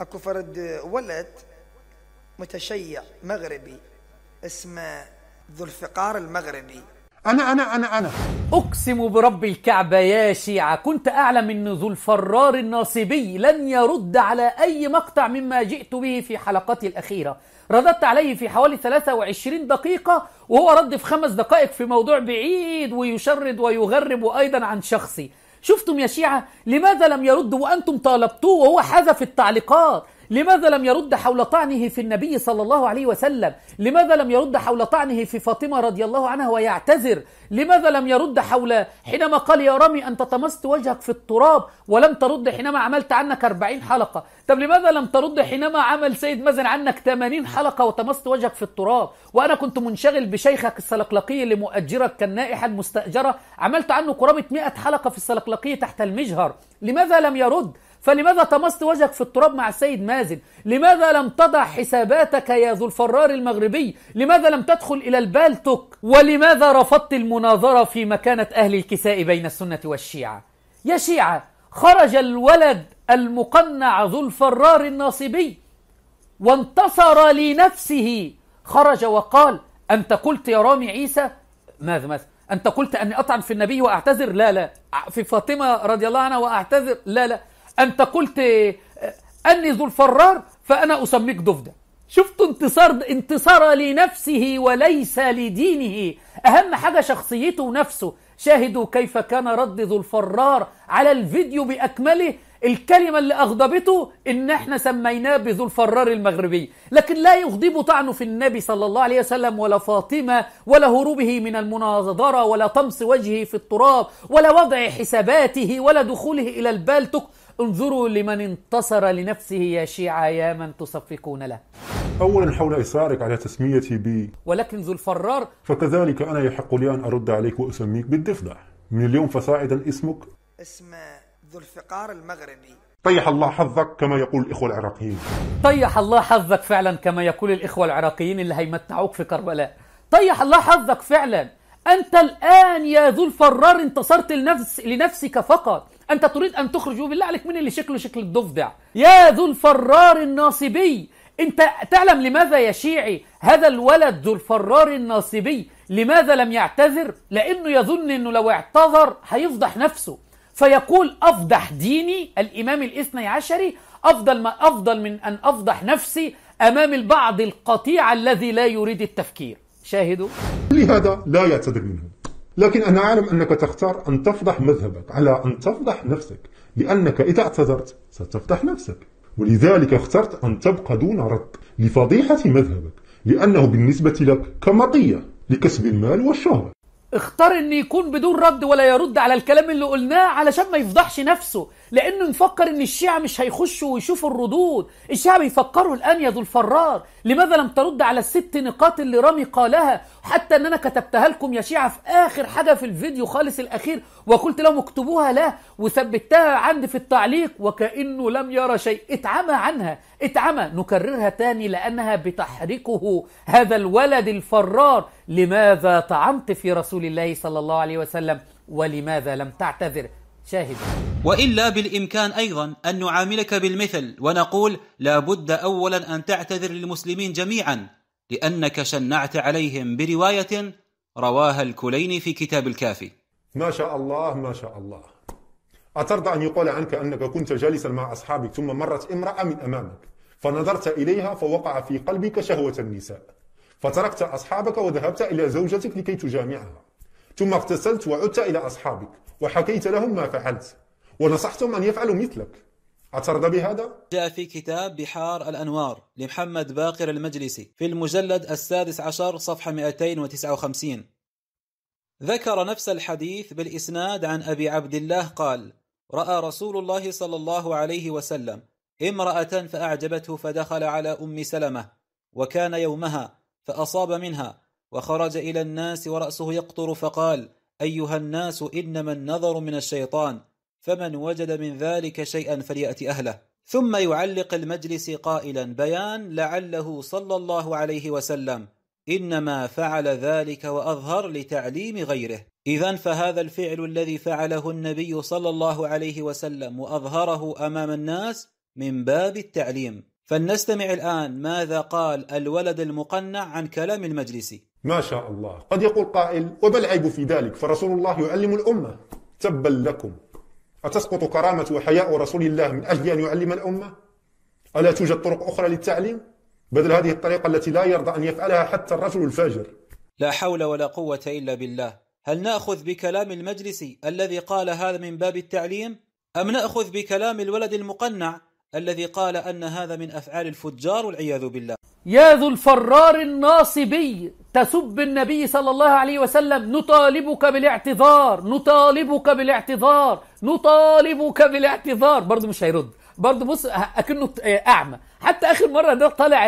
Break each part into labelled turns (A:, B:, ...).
A: اكو فرد ولد متشيع مغربي اسمه ذو الفقار المغربي أنا أنا أنا أنا أقسم برب الكعبة يا شيعة كنت أعلم أن ذو الفرار الناصبي لن يرد على أي مقطع مما جئت به في حلقتي الأخيرة رددت عليه في حوالي 23 دقيقة وهو رد في خمس دقائق في موضوع بعيد ويشرد ويغرب وأيضا عن شخصي شفتم يا شيعة لماذا لم يرد وأنتم طالبتوه وهو حذف التعليقات لماذا لم يرد حول طعنه في النبي صلى الله عليه وسلم لماذا لم يرد حول طعنه في فاطمة رضي الله عنها ويعتذر لماذا لم يرد حول حينما قال يا رامي أنت طمست وجهك في التراب ولم ترد حينما عملت عنك 40 حلقة طب لماذا لم ترد حينما عمل سيد مازن عنك 80 حلقة وطمست وجهك في التراب وأنا كنت منشغل بشيخك السلقلقي اللي مؤجرك كان نائحا عملت عنه قرابة 100 حلقة في السلقلقية تحت المجهر لماذا لم يرد فلماذا طمست وجهك في التراب مع السيد مازن لماذا لم تضع حساباتك يا ذو الفرار المغربي لماذا لم تدخل إلى البالتوك ولماذا رفضت المناظرة في مكانة أهل الكساء بين السنة والشيعة يا شيعة خرج الولد المقنع ذو الفرار الناصبي وانتصر لنفسه خرج وقال أنت قلت يا رامي عيسى ماذا ماذا أنت قلت أني أطعن في النبي وأعتذر لا لا في فاطمة رضي الله عنها وأعتذر لا لا أنت قلت آه، أني ذو الفرار فأنا أسميك ضفدع شفت انتصار انتصار لنفسه وليس لدينه أهم حاجة شخصيته ونفسه شاهدوا كيف كان رد ذو الفرار على الفيديو بأكمله الكلمة اللي أغضبته إن إحنا سميناه بذو الفرار المغربي لكن لا يغضب طعن في النبي صلى الله عليه وسلم ولا فاطمة ولا هروبه من المناظرة ولا طمس وجهه في التراب ولا وضع حساباته ولا دخوله إلى البالتك انظروا لمن انتصر لنفسه يا شيعة يا من تصفقون له
B: أولا حول إصرارك على تسميتي ب
A: ولكن ذو الفرار
B: فكذلك أنا يحق لي أن أرد عليك وأسميك بالضفدع من اليوم فصاعدا اسمك
A: اسمك ذو الفقار المغربي
B: طيح الله حظك كما يقول الإخوة العراقيين
A: طيح الله حظك فعلا كما يقول الإخوة العراقيين اللي هيمتعوك في كربلاء طيح الله حظك فعلا أنت الآن يا ذو الفرار انتصرت لنفس لنفسك فقط أنت تريد أن تخرج وبالله عليك من اللي شكله شكل الضفدع يا ذو الفرار الناصبي أنت تعلم لماذا يا شيعي هذا الولد ذو الفرار الناصبي لماذا لم يعتذر؟ لأنه يظن أنه لو اعتذر هيفضح نفسه فيقول أفضح ديني الإمام الاثني عشري أفضل, ما أفضل من أن أفضح نفسي أمام البعض القطيع الذي لا يريد التفكير شاهدوا
B: لهذا لا يعتذر منهم لكن أنا أعلم أنك تختار أن تفضح مذهبك على أن تفضح نفسك لأنك إذا اعتذرت ستفضح نفسك ولذلك اخترت أن تبقى دون رد لفضيحة مذهبك لأنه بالنسبة لك كمطية لكسب المال والشهرة
A: اختار ان يكون بدون رد ولا يرد على الكلام اللي قلناه علشان ما يفضحش نفسه لانه يفكر ان الشيعه مش هيخشوا ويشوفوا الردود الشيعه بيفكروا الان يا ذو الفرار لماذا لم ترد على الست نقاط اللي رامي قالها حتى ان انا كتبتها لكم يا شيعه في اخر حاجه في الفيديو خالص الاخير وقلت لهم اكتبوها له وثبتها عندي في التعليق وكانه لم يرى شيء اتعمى عنها اتعمى نكررها تاني لانها بتحركه هذا الولد الفرار لماذا طعنت في رسول الله صلى الله عليه وسلم ولماذا لم تعتذر شاهد
C: وإلا بالإمكان أيضا أن نعاملك بالمثل ونقول لابد أولا أن تعتذر للمسلمين جميعا لأنك شنعت عليهم برواية رواها الكليني في كتاب الكافي
B: ما شاء الله ما شاء الله أترضى أن يقال عنك أنك كنت جالسا مع أصحابك ثم مرت امرأة من أمامك فنظرت إليها فوقع في قلبك شهوة النساء فتركت أصحابك وذهبت إلى زوجتك لكي تجامعها ثم اغتسلت وعدت إلى أصحابك وحكيت لهم ما فعلت ونصحتهم أن يفعلوا مثلك أترضى بهذا؟
C: جاء في كتاب بحار الأنوار لمحمد باقر المجلسي في المجلد السادس عشر صفحة 259 ذكر نفس الحديث بالإسناد عن أبي عبد الله قال رأى رسول الله صلى الله عليه وسلم امرأة فأعجبته فدخل على أم سلمة وكان يومها فأصاب منها وخرج إلى الناس ورأسه يقطر فقال أيها الناس إنما النظر من الشيطان فمن وجد من ذلك شيئا فليأتي أهله ثم يعلق المجلس قائلا بيان لعله صلى الله عليه وسلم إنما فعل ذلك وأظهر لتعليم غيره إذا فهذا الفعل الذي فعله النبي صلى الله عليه وسلم وأظهره أمام الناس من باب التعليم فلنستمع الآن ماذا قال الولد المقنع عن كلام المجلسي
B: ما شاء الله قد يقول قائل وما العيب في ذلك فرسول الله يعلم الأمة تبا لكم أتسقط كرامة وحياء رسول الله من أجل أن يعلم الأمة؟ ألا توجد طرق أخرى للتعليم؟ بدل هذه الطريقة التي لا يرضى أن يفعلها حتى الرجل الفاجر
C: لا حول ولا قوة إلا بالله هل نأخذ بكلام المجلس الذي قال هذا من باب التعليم؟ أم نأخذ بكلام الولد المقنع الذي قال أن
A: هذا من أفعال
C: الفجار والعياذ بالله
A: يا ذو الفرار الناصبي تسب النبي صلى الله عليه وسلم نطالبك بالاعتذار نطالبك بالاعتذار نطالبك بالاعتذار برضه مش هيرد برضه بص أه، اكنه أه، اعمى حتى اخر مره ده طالع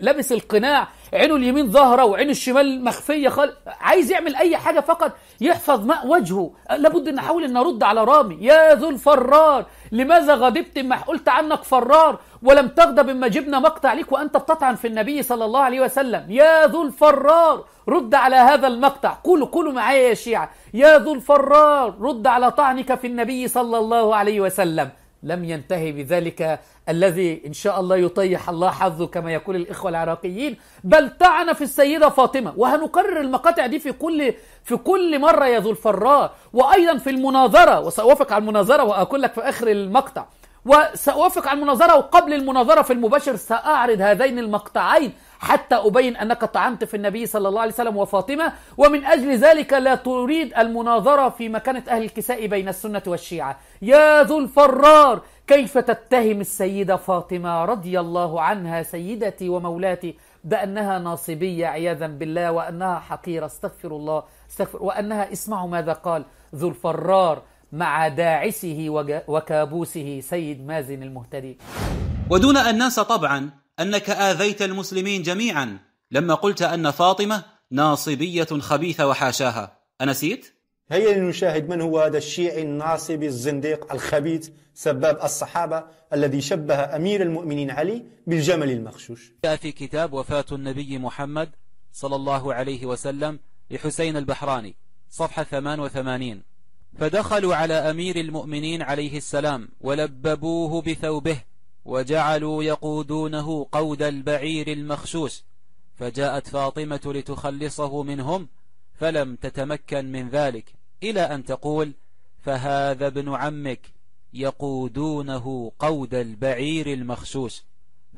A: لابس القناع عينه اليمين ظاهره وعينه الشمال مخفيه خالص عايز يعمل اي حاجه فقط يحفظ ماء وجهه أه، لابد ان احاول ان ارد على رامي يا ذو الفرار لماذا غضبت ما قلت عنك فرار ولم تغضب اما جبنا مقطع لك وانت بتطعن في النبي صلى الله عليه وسلم يا ذو الفرار رد على هذا المقطع قولوا قولوا معايا يا شيعة يا ذو الفرار رد على طعنك في النبي صلى الله عليه وسلم لم ينتهي بذلك الذي إن شاء الله يطيح الله حظه كما يقول الإخوة العراقيين بل طعن في السيدة فاطمة وهنكرر المقاطع دي في كل في كل مرة يا ذو الفراء وأيضا في المناظرة وسأوافق على المناظرة وأقول لك في آخر المقطع وسأوافق على المناظرة وقبل المناظرة في المباشر سأعرض هذين المقطعين حتى أبين أنك طعنت في النبي صلى الله عليه وسلم وفاطمة ومن أجل ذلك لا تريد المناظرة في مكانة أهل الكساء بين السنة والشيعة يا ذو الفرار كيف تتهم السيدة فاطمة رضي الله عنها سيدتي ومولاتي بأنها ناصبية عياذا بالله وأنها حقيرة استغفر الله استغفر وأنها اسمعوا ماذا قال ذو الفرار مع داعسه وكابوسه سيد مازن المهتدي
C: ودون أن ننسى طبعا أنك آذيت المسلمين جميعا لما قلت أن فاطمة ناصبية خبيثة وحاشاها أنسيت؟
B: هيا لنشاهد من هو هذا الشيعي الناصبي الزنديق الخبيث سباب الصحابة الذي شبه أمير المؤمنين علي بالجمل المخشوش
C: جاء في كتاب وفاة النبي محمد صلى الله عليه وسلم لحسين البحراني صفحة 88 فدخلوا على أمير المؤمنين عليه السلام ولببوه بثوبه وجعلوا يقودونه قود البعير المخشوش فجاءت فاطمة لتخلصه منهم فلم تتمكن من ذلك إلى أن تقول فهذا ابن عمك يقودونه قود البعير المخشوش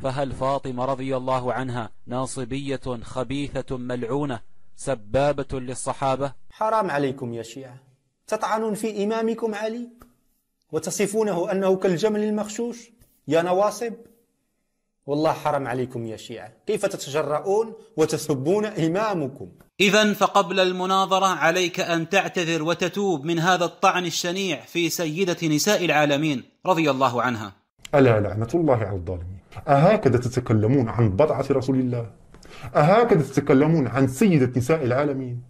C: فهل فاطمة رضي الله عنها ناصبية خبيثة ملعونة سبابة للصحابة حرام عليكم يا شيعة تطعنون في
B: إمامكم علي وتصفونه أنه كالجمل المخشوش يا نواصب والله حرم عليكم يا شيعة كيف تتجرؤون وتسبون إمامكم
C: إذا فقبل المناظرة عليك أن تعتذر وتتوب من هذا الطعن الشنيع في سيدة نساء العالمين رضي الله عنها
B: ألا لعنة الله على الظالمين أهكذا تتكلمون عن بضعة رسول الله أهكذا تتكلمون عن سيدة نساء العالمين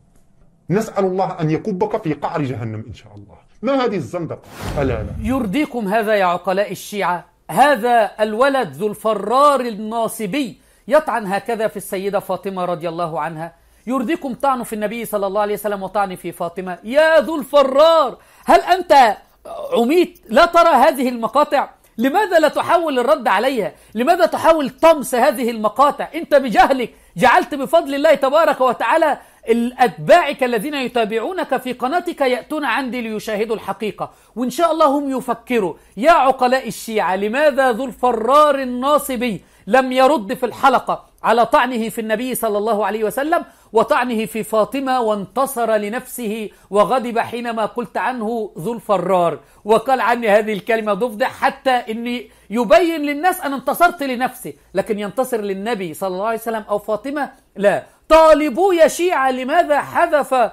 B: نسأل الله أن يكبك في قعر جهنم إن شاء الله
A: ما هذه الزندقة ألا لا يرضيكم هذا يا عقلاء الشيعة هذا الولد ذو الفرار الناصبي يطعن هكذا في السيدة فاطمة رضي الله عنها يرضيكم طعن في النبي صلى الله عليه وسلم وطعن في فاطمة يا ذو الفرار هل أنت عميت لا ترى هذه المقاطع لماذا لا تحاول الرد عليها لماذا تحاول طمس هذه المقاطع انت بجهلك جعلت بفضل الله تبارك وتعالى الأتباعك الذين يتابعونك في قناتك يأتون عندي ليشاهدوا الحقيقة وإن شاء الله هم يفكروا يا عقلاء الشيعة لماذا ذو الفرار الناصبي لم يرد في الحلقة على طعنه في النبي صلى الله عليه وسلم وطعنه في فاطمة وانتصر لنفسه وغضب حينما قلت عنه ذو الفرار وقال عني هذه الكلمة ضفدع حتى أني يبين للناس أن انتصرت لنفسي لكن ينتصر للنبي صلى الله عليه وسلم أو فاطمة لا طالبوا يا شيعة لماذا حذف آه،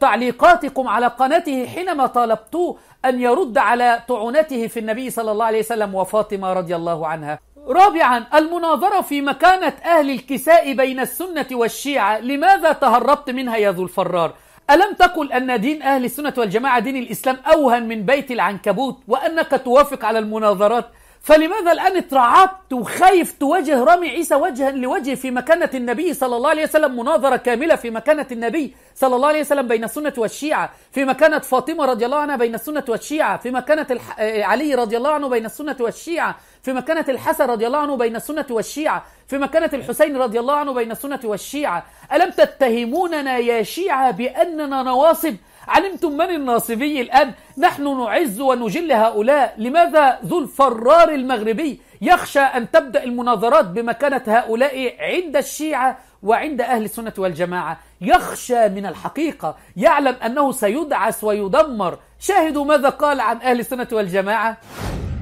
A: تعليقاتكم على قناته حينما طالبتوه أن يرد على طعونته في النبي صلى الله عليه وسلم وفاطمة رضي الله عنها رابعا المناظرة في مكانة أهل الكساء بين السنة والشيعة لماذا تهربت منها يا ذو الفرار؟ ألم تقل أن دين أهل السنة والجماعة دين الإسلام أوهن من بيت العنكبوت وأنك توافق على المناظرات فلماذا الآن اترعبت وخايف تواجه رامي عيسى وجها لوجه في مكانة النبي صلى الله عليه وسلم مناظرة كاملة في مكانة النبي صلى الله عليه وسلم بين السنة والشيعة في مكانة فاطمة رضي الله عنها بين السنة والشيعة في مكانة آه، علي رضي الله عنه بين السنة والشيعة في مكانة الحسن رضي الله عنه بين السنة والشيعة في مكانة الحسين رضي الله عنه بين السنة والشيعة ألم تتهموننا يا شيعة بأننا نواصب علمتم من الناصبي الآن نحن نعز ونجل هؤلاء لماذا ذو الفرار المغربي يخشى أن تبدأ المناظرات بمكانة هؤلاء عند الشيعة وعند أهل السنة والجماعة يخشى من الحقيقة يعلم أنه سيدعس ويدمر شاهدوا ماذا قال عن أهل السنة والجماعة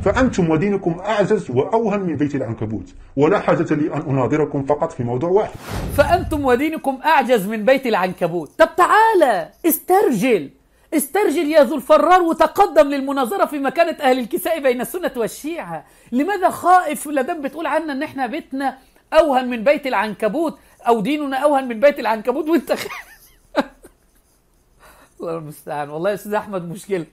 B: فأنتم ودينكم أعزز وأوهن من بيت العنكبوت ولا حاجة لي أن أناظركم فقط في موضوع واحد
A: فأنتم ودينكم أعجز من بيت العنكبوت طب تعالى استرجل استرجل يا ذو الفرار وتقدم للمناظرة في مكانة أهل الكساء بين السنة والشيعة لماذا خائف لدم بتقول عنا أن إحنا بيتنا أوهن من بيت العنكبوت أو ديننا أوهن من بيت العنكبوت وانت الله المستعان والله يا أستاذ أحمد مشكلة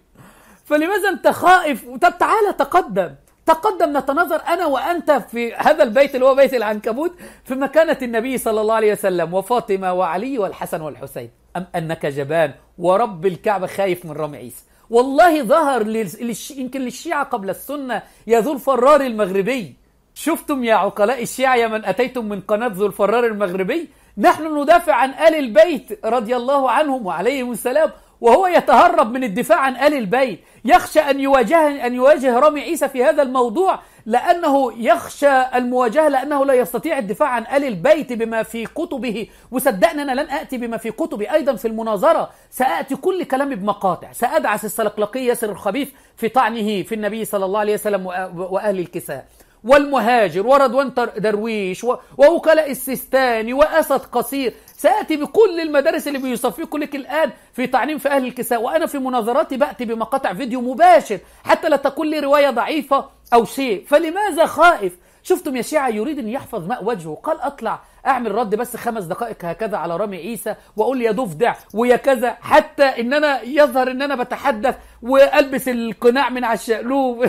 A: فلماذا انت خائف طب تعالى تقدم تقدم نتناظر انا وانت في هذا البيت اللي هو بيت العنكبوت في مكانه النبي صلى الله عليه وسلم وفاطمه وعلي والحسن والحسين ام انك جبان ورب الكعبه خايف من رمي عيسى والله ظهر للش... يمكن للشيعه قبل السنه يا ذو الفرار المغربي شفتم يا عقلاء الشيعه يا من اتيتم من قناه ذو الفرار المغربي نحن ندافع عن ال البيت رضي الله عنهم وعليهم السلام وهو يتهرب من الدفاع عن آل البيت يخشى أن يواجه أن يواجه رامي عيسى في هذا الموضوع لأنه يخشى المواجهة لأنه لا يستطيع الدفاع عن آل البيت بما في كتبه وصدقني أنا لن آتي بما في كتبي أيضا في المناظرة سآتي كل كلامي بمقاطع سأدعس السلقلقي ياسر الخبيث في طعنه في النبي صلى الله عليه وسلم وأهل الكساء والمهاجر ورضوان درويش ووكلاء السيستاني وأسد قصير سأتي بكل المدارس اللي بيصفقوا لك الآن في تعليم في أهل الكساء وأنا في مناظراتي بأتي بمقاطع فيديو مباشر حتى لا تكون لي رواية ضعيفة أو شيء فلماذا خائف؟ شفتم يا شيعة يريد أن يحفظ ماء وجهه قال أطلع أعمل رد بس خمس دقائق هكذا على رامي عيسى وأقول يا ضفدع ويا كذا حتى إن أنا يظهر إن أنا بتحدث وألبس القناع من على الشقلوب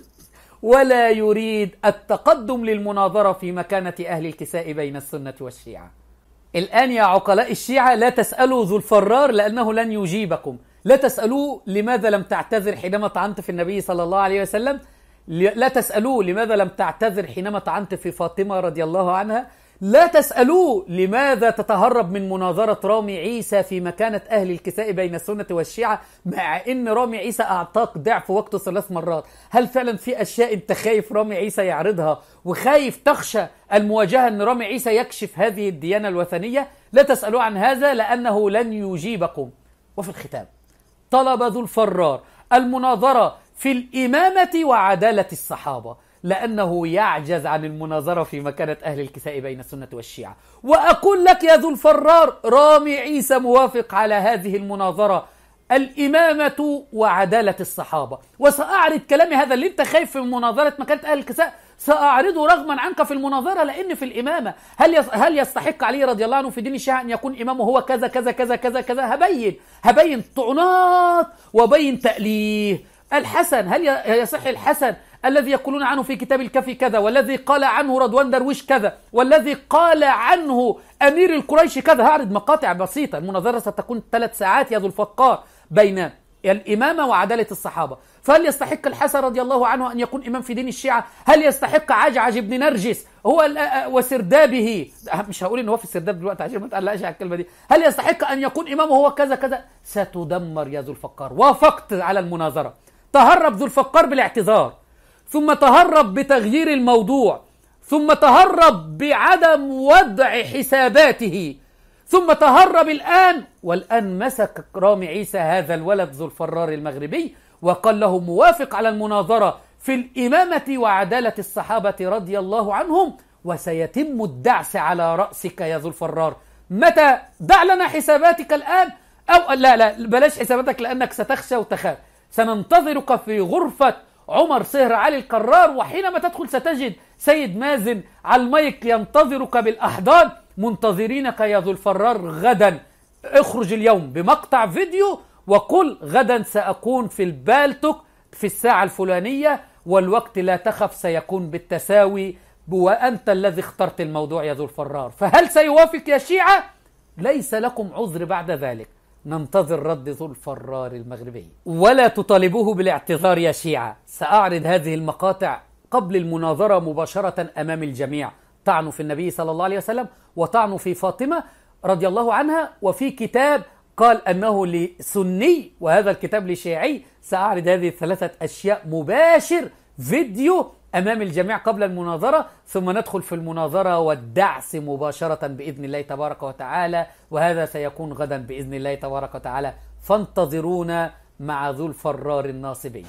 A: ولا يريد التقدم للمناظرة في مكانة أهل الكساء بين السنة والشيعة الآن يا عقلاء الشيعة لا تسألوا ذو الفرار لأنه لن يجيبكم لا تسألوه لماذا لم تعتذر حينما طعنت في النبي صلى الله عليه وسلم لا تسألوه لماذا لم تعتذر حينما طعنت في فاطمة رضي الله عنها لا تسألوه لماذا تتهرب من مناظرة رامي عيسى في مكانة أهل الكساء بين السنة والشيعة مع أن رامي عيسى أعطاك ضعف وقته ثلاث مرات هل فعلا في أشياء أنت خايف رامي عيسى يعرضها وخايف تخشى المواجهة أن رامي عيسى يكشف هذه الديانة الوثنية لا تسألوه عن هذا لأنه لن يجيبكم وفي الختام طلب ذو الفرار المناظرة في الإمامة وعدالة الصحابة لأنه يعجز عن المناظرة في مكانة أهل الكساء بين السنة والشيعة وأقول لك يا ذو الفرار رامي عيسى موافق على هذه المناظرة الإمامة وعدالة الصحابة وسأعرض كلامي هذا اللي أنت خايف في مناظرة مكانة أهل الكساء سأعرضه رغما عنك في المناظرة لأن في الإمامة هل هل يستحق علي رضي الله عنه في دين الشيعة أن يكون إمامه هو كذا كذا كذا كذا كذا هبين هبين طعنات وبين تأليه الحسن هل يصح الحسن الذي يقولون عنه في كتاب الكفي كذا والذي قال عنه رضوان درويش كذا والذي قال عنه أمير القريش كذا هعرض مقاطع بسيطة المناظرة ستكون ثلاث ساعات يا ذو الفقار بين الإمامة وعدالة الصحابة فهل يستحق الحسن رضي الله عنه أن يكون إمام في دين الشيعة هل يستحق عجعج بن نرجس هو وسردابه مش هقول إن هو في السرداب دلوقتي عشان ما تقلقش على الكلمة دي هل يستحق أن يكون إمامه هو كذا كذا ستدمر يا ذو الفقار وافقت على المناظرة تهرب ذو الفقار بالاعتذار ثم تهرب بتغيير الموضوع ثم تهرب بعدم وضع حساباته ثم تهرب الآن والآن مسك رامي عيسى هذا الولد ذو الفرار المغربي وقال له موافق على المناظرة في الإمامة وعدالة الصحابة رضي الله عنهم وسيتم الدعس على رأسك يا ذو الفرار متى دع لنا حساباتك الآن أو لا لا بلاش حساباتك لأنك ستخشى وتخاف سننتظرك في غرفة عمر صهر علي القرار وحينما تدخل ستجد سيد مازن على المايك ينتظرك بالأحضان منتظرينك يا ذو الفرار غدا اخرج اليوم بمقطع فيديو وقل غدا سأكون في البالتوك في الساعة الفلانية والوقت لا تخف سيكون بالتساوي وأنت الذي اخترت الموضوع يا ذو الفرار فهل سيوافق يا شيعة؟ ليس لكم عذر بعد ذلك ننتظر رد ذو الفرار المغربي ولا تطالبوه بالاعتذار يا شيعة سأعرض هذه المقاطع قبل المناظرة مباشرة أمام الجميع طعن في النبي صلى الله عليه وسلم وطعن في فاطمة رضي الله عنها وفي كتاب قال أنه لسني وهذا الكتاب لشيعي سأعرض هذه الثلاثة أشياء مباشر فيديو أمام الجميع قبل المناظرة ثم ندخل في المناظرة والدعس مباشرة بإذن الله تبارك وتعالى وهذا سيكون غدا بإذن الله تبارك وتعالى فانتظرونا مع ذو الفرار الناصبي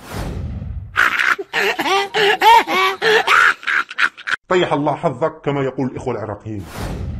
B: طيح الله حظك كما يقول الإخوة العراقيين